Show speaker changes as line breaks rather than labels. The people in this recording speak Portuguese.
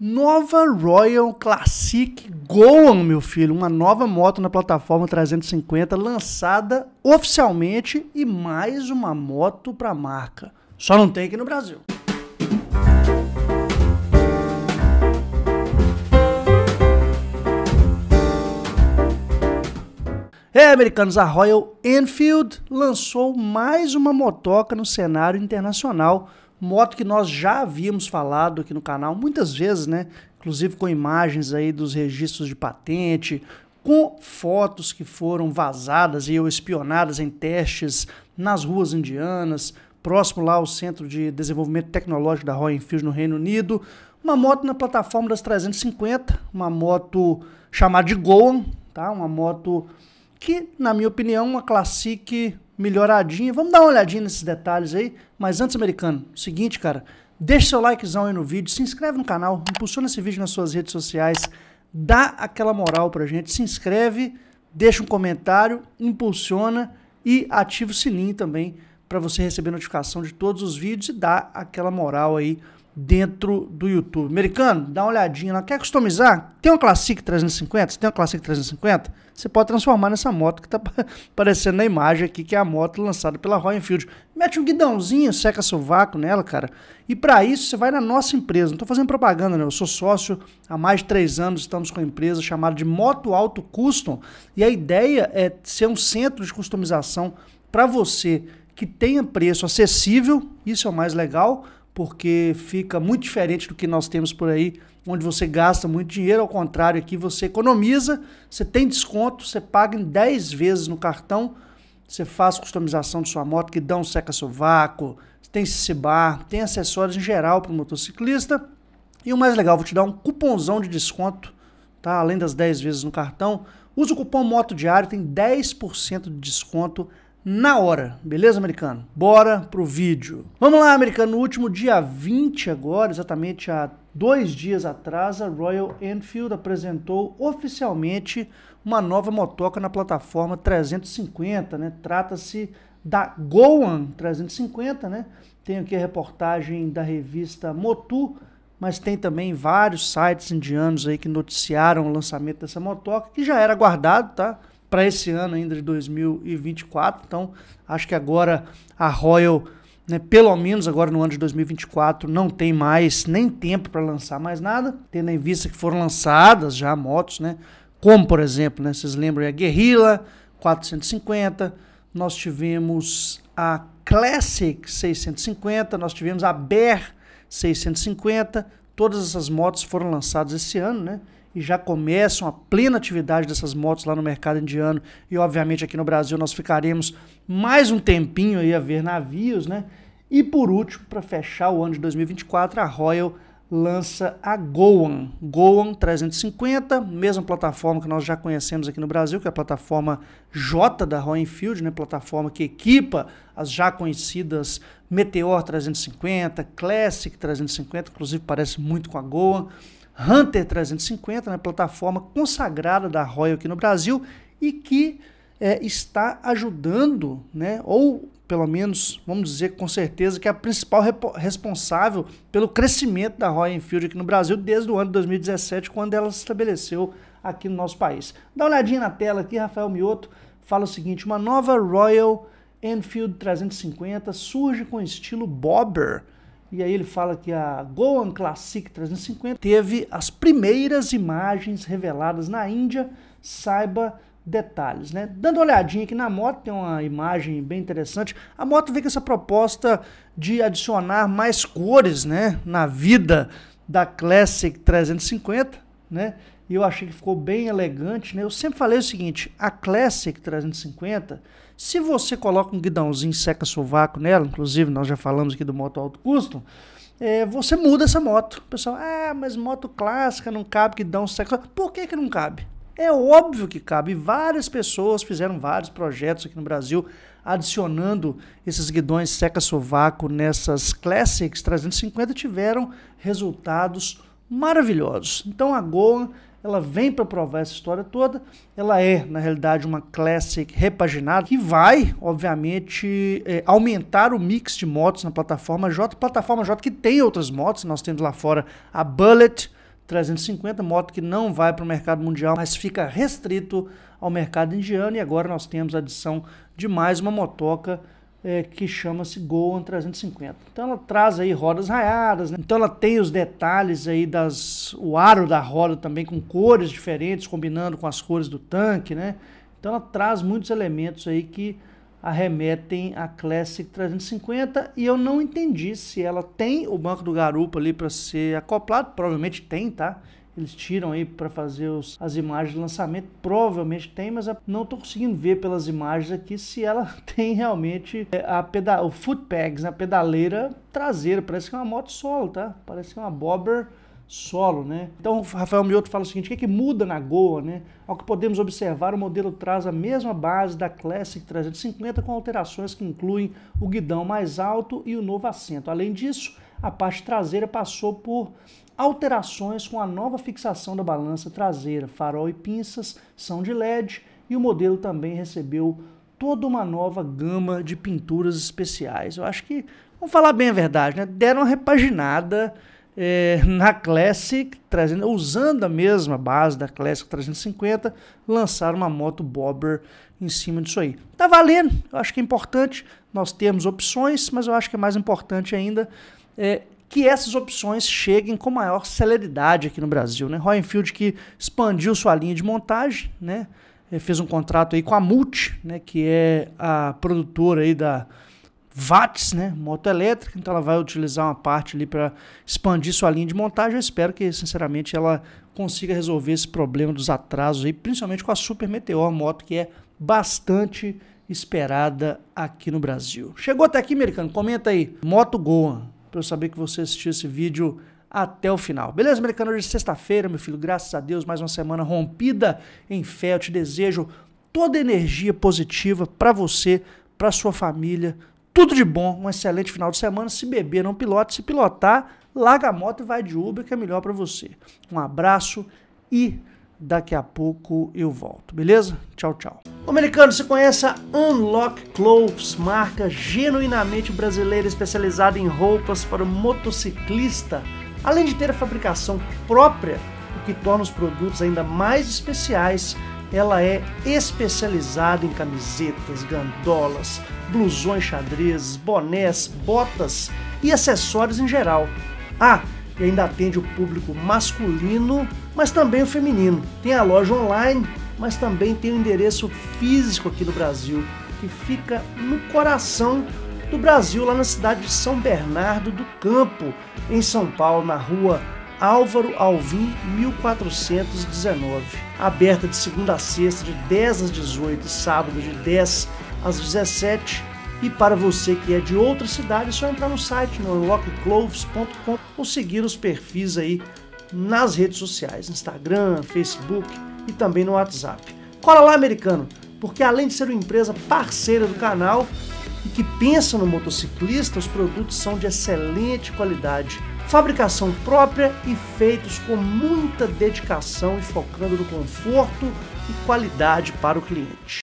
Nova Royal Classic Goan, meu filho, uma nova moto na plataforma 350 lançada oficialmente e mais uma moto para marca. Só não tem aqui no Brasil. É, americanos, a Royal Enfield lançou mais uma motoca no cenário internacional moto que nós já havíamos falado aqui no canal muitas vezes, né? Inclusive com imagens aí dos registros de patente, com fotos que foram vazadas e ou espionadas em testes nas ruas indianas, próximo lá ao Centro de Desenvolvimento Tecnológico da Royal Enfield no Reino Unido. Uma moto na plataforma das 350, uma moto chamada de Goan, tá? Uma moto que, na minha opinião, uma Classic melhoradinha. Vamos dar uma olhadinha nesses detalhes aí. Mas antes, americano, seguinte, cara, deixa seu likezão aí no vídeo, se inscreve no canal, impulsiona esse vídeo nas suas redes sociais, dá aquela moral pra gente, se inscreve, deixa um comentário, impulsiona e ativa o sininho também para você receber notificação de todos os vídeos e dar aquela moral aí dentro do YouTube. Americano, dá uma olhadinha lá. Quer customizar? Tem uma Classic 350? Você tem uma Classic 350? você pode transformar nessa moto que está aparecendo na imagem aqui, que é a moto lançada pela Royal Enfield. Mete um guidãozinho, seca seu vácuo nela, cara. E para isso, você vai na nossa empresa. Não estou fazendo propaganda, né? Eu sou sócio há mais de três anos, estamos com a empresa chamada de Moto Alto Custom. E a ideia é ser um centro de customização para você que tenha preço acessível, isso é o mais legal, porque fica muito diferente do que nós temos por aí, onde você gasta muito dinheiro, ao contrário, aqui você economiza, você tem desconto, você paga em 10 vezes no cartão, você faz customização de sua moto, que dá um seca-sovaco, tem cibar, tem acessórios em geral para o motociclista. E o mais legal, vou te dar um cupomzão de desconto, tá? Além das 10 vezes no cartão, usa o cupom Moto Diário, tem 10% de desconto na hora, beleza, americano? Bora pro vídeo. Vamos lá, americano. No último dia 20 agora, exatamente há dois dias atrás, a Royal Enfield apresentou oficialmente uma nova motoca na plataforma 350, né? Trata-se da Goan 350, né? Tenho aqui a reportagem da revista Motu, mas tem também vários sites indianos aí que noticiaram o lançamento dessa motoca, que já era guardado, tá? para esse ano ainda de 2024. Então, acho que agora a Royal, né, pelo menos agora no ano de 2024, não tem mais nem tempo para lançar mais nada, tendo em vista que foram lançadas já motos, né? Como, por exemplo, né, vocês lembram a Guerrilla 450, nós tivemos a Classic 650, nós tivemos a BER 650, todas essas motos foram lançadas esse ano, né? e já começam a plena atividade dessas motos lá no mercado indiano. E obviamente aqui no Brasil nós ficaremos mais um tempinho aí a ver navios, né? E por último, para fechar o ano de 2024, a Royal lança a Goan. Goan 350, mesma plataforma que nós já conhecemos aqui no Brasil, que é a plataforma J da Royal Enfield, né? plataforma que equipa as já conhecidas Meteor 350, Classic 350, inclusive parece muito com a Goan. Hunter 350, na né, plataforma consagrada da Royal aqui no Brasil e que é, está ajudando, né, ou pelo menos vamos dizer com certeza que é a principal responsável pelo crescimento da Royal Enfield aqui no Brasil desde o ano de 2017, quando ela se estabeleceu aqui no nosso país. Dá uma olhadinha na tela aqui, Rafael Mioto fala o seguinte: uma nova Royal Enfield 350 surge com estilo bobber e aí ele fala que a Goan Classic 350 teve as primeiras imagens reveladas na Índia, saiba detalhes, né? Dando uma olhadinha aqui na moto, tem uma imagem bem interessante. A moto vem com essa proposta de adicionar mais cores, né, na vida da Classic 350, né? e eu achei que ficou bem elegante, né? Eu sempre falei o seguinte, a Classic 350, se você coloca um guidãozinho seca sovaco nela, inclusive nós já falamos aqui do moto alto custo, é, você muda essa moto. O pessoal, ah, mas moto clássica não cabe guidão seca sovaco. Por que que não cabe? É óbvio que cabe. Várias pessoas fizeram vários projetos aqui no Brasil adicionando esses guidões seca-sovaco nessas Classics 350 tiveram resultados maravilhosos. Então a Goa ela vem para provar essa história toda. Ela é, na realidade, uma classic repaginada que vai, obviamente, é, aumentar o mix de motos na plataforma J. Plataforma J que tem outras motos, nós temos lá fora a Bullet 350, moto que não vai para o mercado mundial, mas fica restrito ao mercado indiano. E agora nós temos a adição de mais uma motoca é, que chama-se Goan 350. Então ela traz aí rodas raiadas, né? então ela tem os detalhes aí das o aro da roda também com cores diferentes, combinando com as cores do tanque, né? Então ela traz muitos elementos aí que arremetem à Classic 350 e eu não entendi se ela tem o banco do garupa ali para ser acoplado, provavelmente tem, tá? eles tiram aí para fazer os, as imagens de lançamento. Provavelmente tem, mas não estou conseguindo ver pelas imagens aqui se ela tem realmente é, a peda o foot pegs, a pedaleira traseira. Parece que é uma moto solo, tá? Parece que é uma bobber solo, né? Então, Rafael Mioto fala o seguinte: o que, é que muda na Goa, né? Ao que podemos observar, o modelo traz a mesma base da Classic 350 com alterações que incluem o guidão mais alto e o novo assento. Além disso, a parte traseira passou por alterações com a nova fixação da balança traseira. Farol e pinças são de LED e o modelo também recebeu toda uma nova gama de pinturas especiais. Eu acho que, vamos falar bem a verdade, né? deram uma repaginada é, na Classic, trazendo, usando a mesma base da Classic 350, lançaram uma moto Bobber em cima disso aí. Tá valendo, eu acho que é importante nós termos opções, mas eu acho que é mais importante ainda é, que essas opções cheguem com maior celeridade aqui no Brasil. Né? Royenfield que expandiu sua linha de montagem, né? É, fez um contrato aí com a Multi, né? que é a produtora aí da VATS, né? moto elétrica, então ela vai utilizar uma parte ali para expandir sua linha de montagem. Eu espero que, sinceramente, ela consiga resolver esse problema dos atrasos aí, principalmente com a Super Meteor, moto que é bastante esperada aqui no Brasil. Chegou até aqui, americano? Comenta aí. Moto Goa para eu saber que você assistiu esse vídeo até o final. Beleza, americano? Hoje é sexta-feira, meu filho. Graças a Deus, mais uma semana rompida em fé. Eu te desejo toda energia positiva para você, para sua família. Tudo de bom, um excelente final de semana. Se beber, não pilote. Se pilotar, larga a moto e vai de Uber, que é melhor para você. Um abraço e daqui a pouco eu volto, beleza? Tchau, tchau. O americano, se conheça Unlock Clothes, marca genuinamente brasileira especializada em roupas para o motociclista, além de ter a fabricação própria, o que torna os produtos ainda mais especiais. Ela é especializada em camisetas, gandolas, blusões xadrez, bonés, botas e acessórios em geral. Ah, e ainda atende o público masculino, mas também o feminino. Tem a loja online mas também tem um endereço físico aqui no Brasil, que fica no coração do Brasil, lá na cidade de São Bernardo do Campo, em São Paulo, na rua Álvaro Alvim 1419. Aberta de segunda a sexta, de 10 às 18, e sábado de 10 às 17. E para você que é de outra cidade, é só entrar no site no unlockcloves.com ou seguir os perfis aí nas redes sociais, Instagram, Facebook, e também no WhatsApp. Cola lá, americano, porque além de ser uma empresa parceira do canal e que pensa no motociclista, os produtos são de excelente qualidade, fabricação própria e feitos com muita dedicação e focando no conforto e qualidade para o cliente.